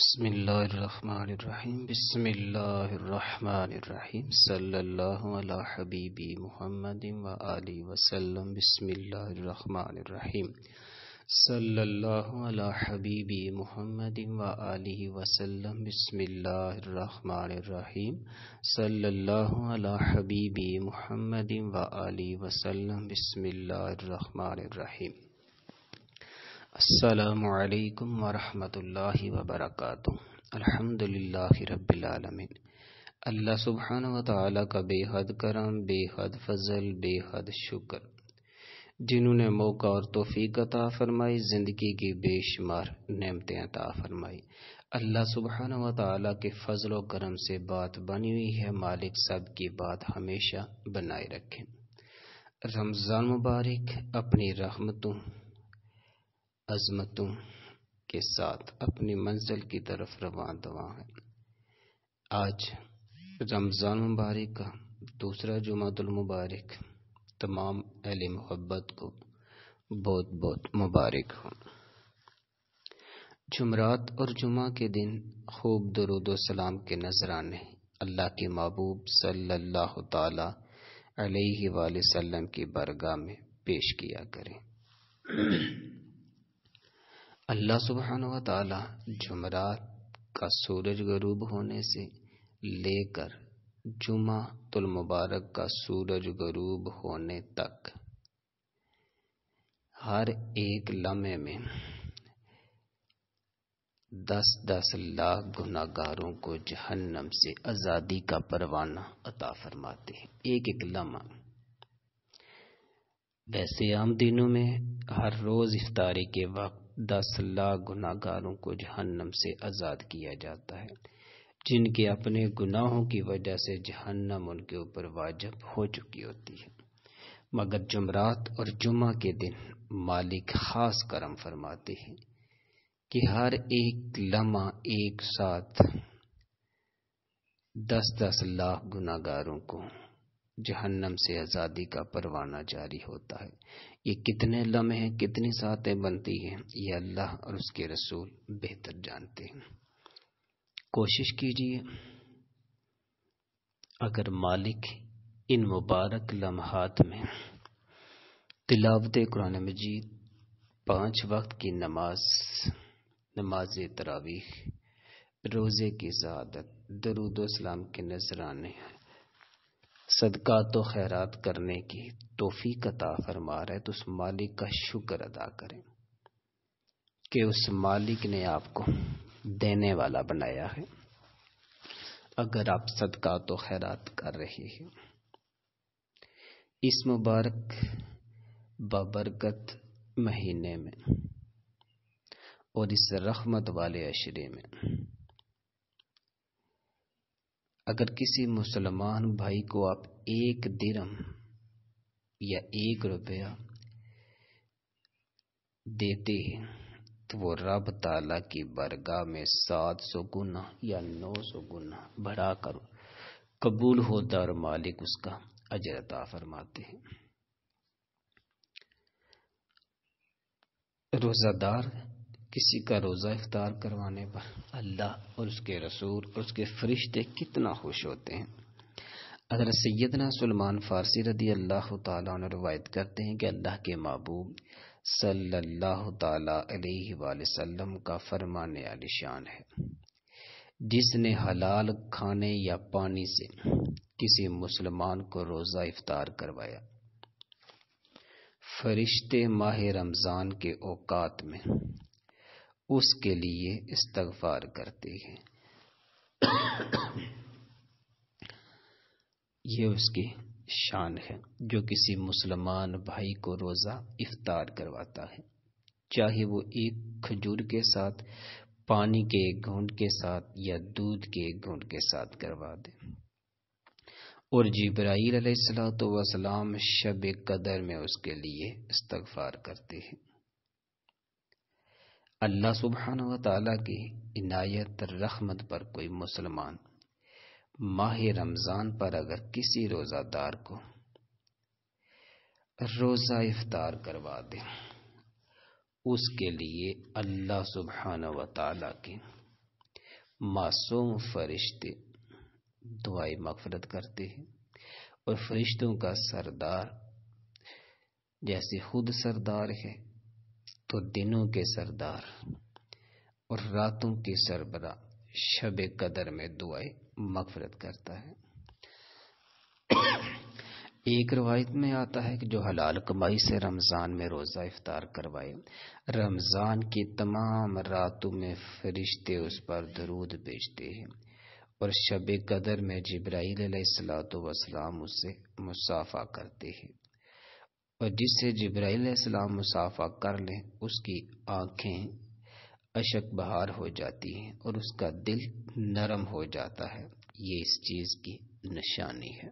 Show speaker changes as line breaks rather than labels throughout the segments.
बसमीम बसमीम सल्ला हबीबी मोहम्मद वली वसलम बसमीम सल्ला हबीबी मोहम्मद वली वसलम बसमीम सल्ला हबीबी मोहम्मद वली वसलम बसमीम असलकम वरहमतुल्लि वबरक अल्हम्दुलिल्लाहि रब्बिल आलमीन अल्लाह सुबहान व ताली का बेहद करम बेहद फजल बेहद शुक्र जिन्होंने मौका और तोफ़ीक अता फ़रमाई ज़िंदगी की बेशुमार नेमतें अता फ़रमाई अल्लाह सुबहान व ताली के फजल करम से बात बनी हुई है मालिक सब की बात हमेशा बनाए रखें रमज़ान मुबारक अपनी रहमतों अजमतों के साथ अपनी मंजिल की तरफ रवा दवा है आज रमज़ान मुबारक का दूसरा जुमातुल मुबारक तमाम अहल मोहब्बत को बहुत बहुत मुबारक हो जुमरात और जुमा के दिन खूब दरुद सलाम के नजराने अल्लाह के महबूब सल्लल्लाहु ताला अलैहि वसल्लम की बरगाह में पेश किया करें अल्लाह सुबहान व जुमरात का सूरज गरूब होने से लेकर जुमातुल मुबारक का सूरज गरूब होने तक हर एक लम्हे में दस दस लाख गुनागारों को जहन्नम से आज़ादी का परवाना अता फरमाते हैं एक एक लम्हा वैसे आम दिनों में हर रोज़ इफ्तारी के वक्त दस लाख गुनागारों को जहन्नम से आज़ाद किया जाता है जिनके अपने गुनाहों की वजह से जहन्नम उनके ऊपर वाजब हो चुकी होती है मगर जुमरात और जुमा के दिन मालिक खास करम फरमाते हैं कि हर एक लम्हा एक साथ दस दस लाख गुनागारों को जहन्नम से आज़ादी का परवाना जारी होता है ये कितने लम्हे हैं कितनी सातें बनती हैं ये अल्लाह और उसके रसूल बेहतर जानते हैं कोशिश कीजिए अगर मालिक इन मुबारक लम्हात में तिलावत कुरान मजीद पांच वक्त की नमाज नमाज तरावीख रोज़े की सदत दरुदोसलाम के नजराने हैं सदका तो खैरात करने की तोहफी कता फरमा रहे तो उस मालिक का शुक्र अदा करें कि उस मालिक ने आपको देने वाला बनाया है अगर आप सदका तो खैरात कर रहे हैं इस मुबारक बबरकत महीने में और इस रहमत वाले अशरे में अगर किसी मुसलमान भाई को आप एक दिरम या एक रुपया देते हैं तो वो रब ताला की बरगाह में सात सौ गुना या नौ सौ गुना बढ़ा कर कबूल होता और मालिक उसका अजरता फरमाते हैं रोजादार किसी का रोज़ा इफ्तार करवाने पर अल्लाह और उसके रसूल और उसके फरिश्ते कितना खुश होते हैं अगर सैदना सलमान फ़ारसी रदी अल्लाह तवायत करते हैं कि अल्लाह के महबूब सल्लाम का फरमाने आलिशान है जिसने हलाल खाने या पानी से किसी मुसलमान को रोज़ा इफ्तार करवाया फरिश्ते माह रमज़ान के औकात में उसके लिए इस्तगफार करते हैं ये उसकी शान है जो किसी मुसलमान भाई को रोज़ा इफ्तार करवाता है चाहे वो एक खजूर के साथ पानी के एक घूंट के साथ या दूध के एक घूंट के साथ करवा दे और जिब्राईल अलैहिस्सलाम शब कदर में उसके लिए इस्तगफार करते हैं अल्लाह सुबहान तला की इनायत रहमत पर कोई मुसलमान माह रमज़ान पर अगर किसी रोज़ादार को रोज़ा इफ्तार करवा दे उसके लिए अल्लाह सुबहान तला के मासूम फरिश्ते दुआई मफरत करते हैं और फरिश्तों का सरदार जैसे खुद सरदार है तो दिनों के सरदार और रातों के सरबरा शब कदर में दुआए मफरत करता है एक रवायत में आता है कि जो हलाल कमाई से रमज़ान में रोज़ा इफ्तार करवाए रमज़ान की तमाम रातों में फरिश्ते उस पर दरूद भेजते हैं और शब कदर में जब्राईल सलात वसलाम उससे मुसाफा करते हैं और जिससे सलाम मुसाफा कर लें उसकी आंखें अशक बहार हो जाती हैं और उसका दिल नरम हो जाता है ये इस चीज़ की निशानी है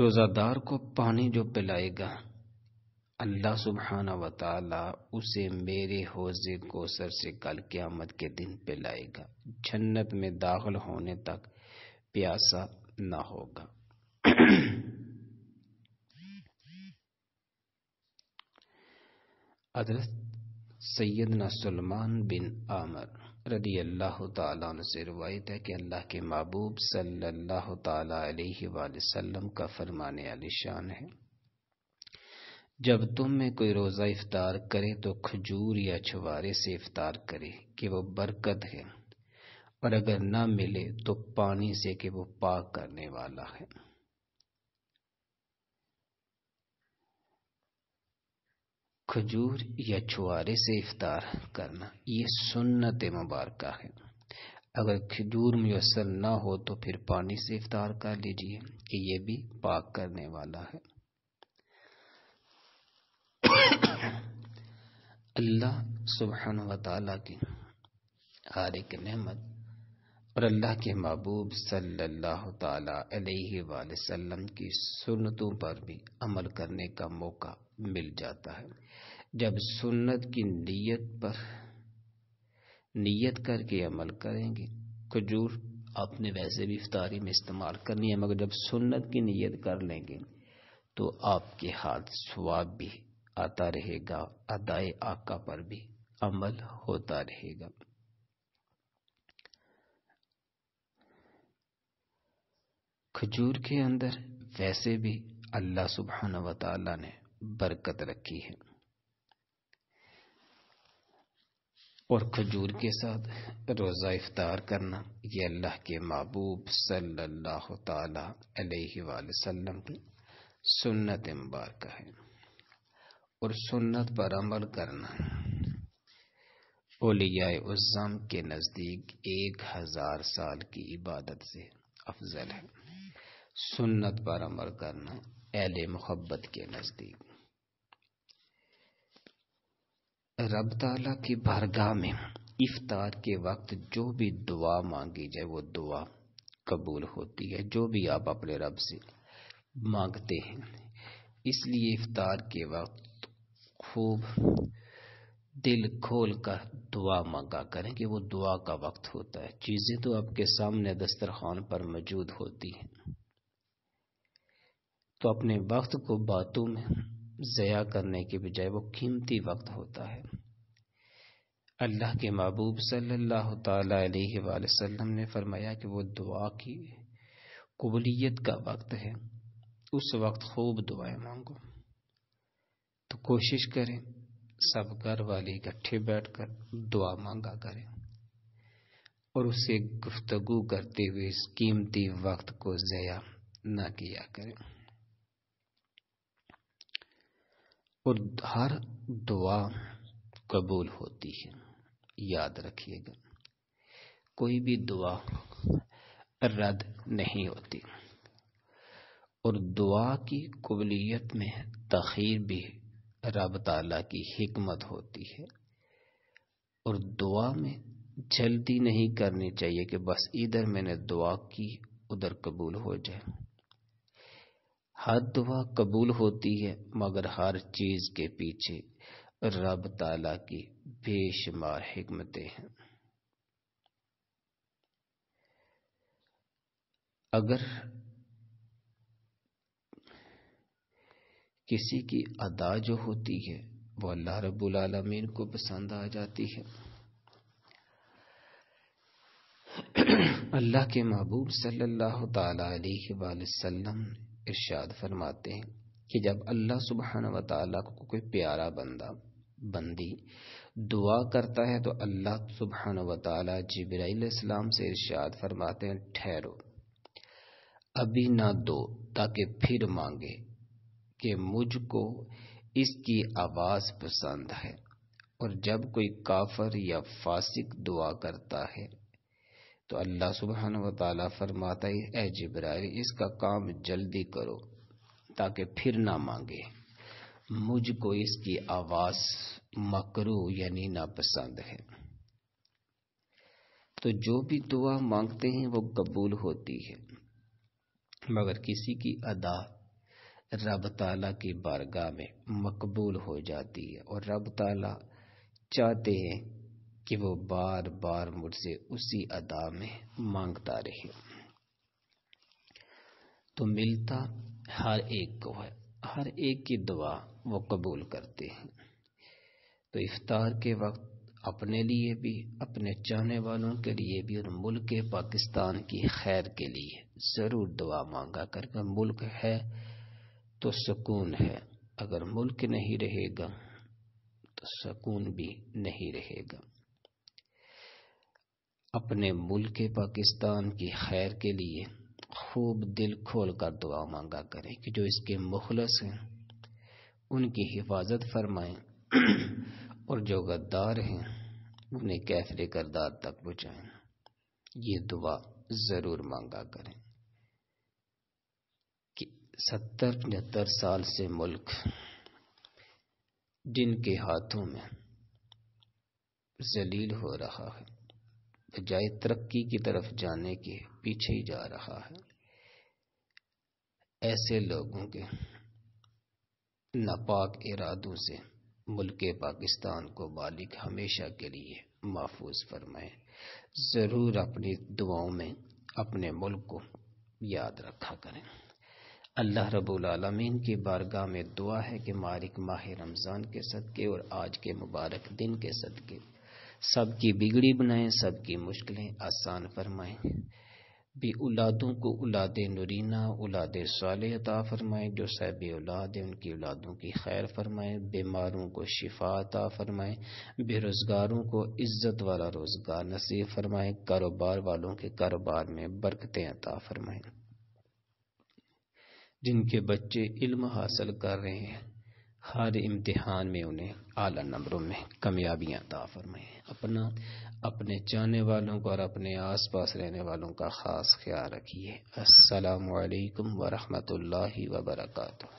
रोज़ादार को पानी जो पिलाएगा अल्लाह सुबहाना व ताला उसे मेरे हौजे कोसर से कल क़यामत के दिन पिलाएगा जन्नत में दाखिल होने तक प्यासा ना होगा अदरत सैदना सलमान बिन आमर रदी अल्लाह से रवायत है कि अल्लाह के महबूब सल्लल्लाहु का फरमाने आलिशान है जब तुम में कोई रोज़ा इफ्तार करे तो खजूर या छुवारे से इफ्तार करे कि वो बरकत है और अगर ना मिले तो पानी से कि वो पाक करने वाला है खजूर या छुआरे से इफ्तार करना ये सुन्नत मुबारक है अगर खजूर मैसर ना हो तो फिर पानी से इफ्तार कर लीजिए कि यह भी पाक करने वाला है अल्लाह सुबहान वाली हर एक नहमत और अल्लाह के महबूब सल्लल्लाहु अलैहि वसल्लम की सुन्नतों पर भी अमल करने का मौका मिल जाता है जब सुन्नत की नीयत पर नीयत करके अमल करेंगे खजूर आपने वैसे भी इफ्तारी में इस्तेमाल करनी है मगर जब सुन्नत की नीयत कर लेंगे तो आपके हाथ स्वाब भी आता रहेगा अदाए आका पर भी अमल होता रहेगा खजूर के अंदर वैसे भी अल्लाह सुबहान व ने बरकत रखी है और खजूर के साथ रोज़ा इफ्तार करना ये अल्लाह के महबूब सल्लल्लाहु अलैहि वसल्लम की सुन्नत मुबारक है और सुन्नत पर अमल करना ओलिया उज़म के नज़दीक एक हज़ार साल की इबादत से अफजल है सुन्नत पर अमल करना एल मोहब्बत के नज़दीक रब ताला की बारगाह में इफ्तार के वक्त जो भी दुआ मांगी जाए वो दुआ कबूल होती है जो भी आप अपने रब से मांगते हैं इसलिए इफ्तार के वक्त खूब दिल खोल कर दुआ मांगा करें कि वो दुआ का वक्त होता है चीज़ें तो आपके सामने दस्तरखान पर मौजूद होती हैं तो अपने वक्त को बातों में ज़या करने के बजाय वो कीमती वक्त होता है अल्लाह के महबूब सल्लल्लाहु अलैहि वसल्लम ने फरमाया कि वो दुआ की कबूलियत का वक्त है उस वक्त खूब दुआएं मांगो तो कोशिश करें सब घर वाले इकट्ठे बैठकर दुआ मांगा करें और उसे गुफ्तगु करते हुए इस कीमती वक्त को ज़या ना किया करें उद्धार दुआ कबूल होती है याद रखिएगा कोई भी दुआ रद्द नहीं होती और दुआ की कबलीत में तखीर भी रब ताला की हमत होती है और दुआ में जल्दी नहीं करनी चाहिए कि बस इधर मैंने दुआ की उधर कबूल हो जाए हर दुआ कबूल होती है मगर हर चीज के पीछे रब ताला की बेशुमार हमतें हैं अगर किसी की अदा जो होती है वो अल्लाह रब्बुल आलमीन को पसंद आ जाती है अल्लाह के महबूब सल्लल्लाहु अलैहि वसल्लम ने इरशाद फरमाते हैं कि जब अल्लाह सुबहान व तला को कोई प्यारा बंदा बंदी दुआ करता है तो अल्लाह सुबहान व ताला जब्राईसलाम से इरशाद फरमाते हैं ठहरो अभी ना दो ताकि फिर मांगे कि मुझको इसकी आवाज़ पसंद है और जब कोई काफर या फासिक दुआ करता है तो अल्लाह सुबहान व ताला फरमाता है ए जिब्राइल इसका काम जल्दी करो ताकि फिर ना मांगे मुझको इसकी आवाज़ मकरू यानी ना पसंद है तो जो भी दुआ मांगते हैं वो कबूल होती है मगर किसी की अदा रब ताला की बारगाह में मकबूल हो जाती है और रब ताला चाहते हैं कि वो बार बार मुझसे उसी अदा में मांगता रहे तो मिलता हर एक को है हर एक की दुआ वो कबूल करते हैं तो इफ्तार के वक्त अपने लिए भी अपने चाहने वालों के लिए भी और मुल्क पाकिस्तान की खैर के लिए ज़रूर दुआ मांगा करके मुल्क है तो सुकून है अगर मुल्क नहीं रहेगा तो सुकून भी नहीं रहेगा अपने मुल्क पाकिस्तान की खैर के लिए खूब दिल खोल कर दुआ मांगा करें कि जो इसके मुखलस हैं उनकी हिफाजत फरमाएं और जो गद्दार हैं उन्हें कैफरे करदार तक पहुँचाएं ये दुआ ज़रूर मांगा करें कि सत्तर पचहत्तर साल से मुल्क जिनके हाथों में जलील हो रहा है बजाय तरक्की की तरफ जाने के पीछे ही जा रहा है ऐसे लोगों के नापाक इरादों से मुल्क पाकिस्तान को मालिक हमेशा के लिए महफूज फरमाए ज़रूर अपनी दुआओं में अपने मुल्क को याद रखा करें अल्लाह रब्बुल रबालमीन की बारगाह में दुआ है कि मालिक माह रमज़ान के सदक़े और आज के मुबारक दिन के सदक़े सबकी बिगड़ी बनाए सबकी मुश्किलें आसान फरमाएं भी औलादों को औलाद नुरीना औलाद साल अता फरमाए जो साहब औलाद है उनकी औलादों की खैर फरमाए बीमारों को शिफा अता फरमाए बेरोज़गारों को इज़्ज़त वाला रोज़गार नसीब फरमाए कारोबार वालों के कारोबार में बरकतें अता फरमाए जिनके बच्चे इल्म हासिल कर रहे हैं हर इम्तिहान में उन्हें आला नंबरों में कामयाबियाँ अता फरमाएँ अपना अपने जाने वालों को और अपने आस पास रहने वालों का ख़ास ख्याल रखिए असलकम वरहमल वर्का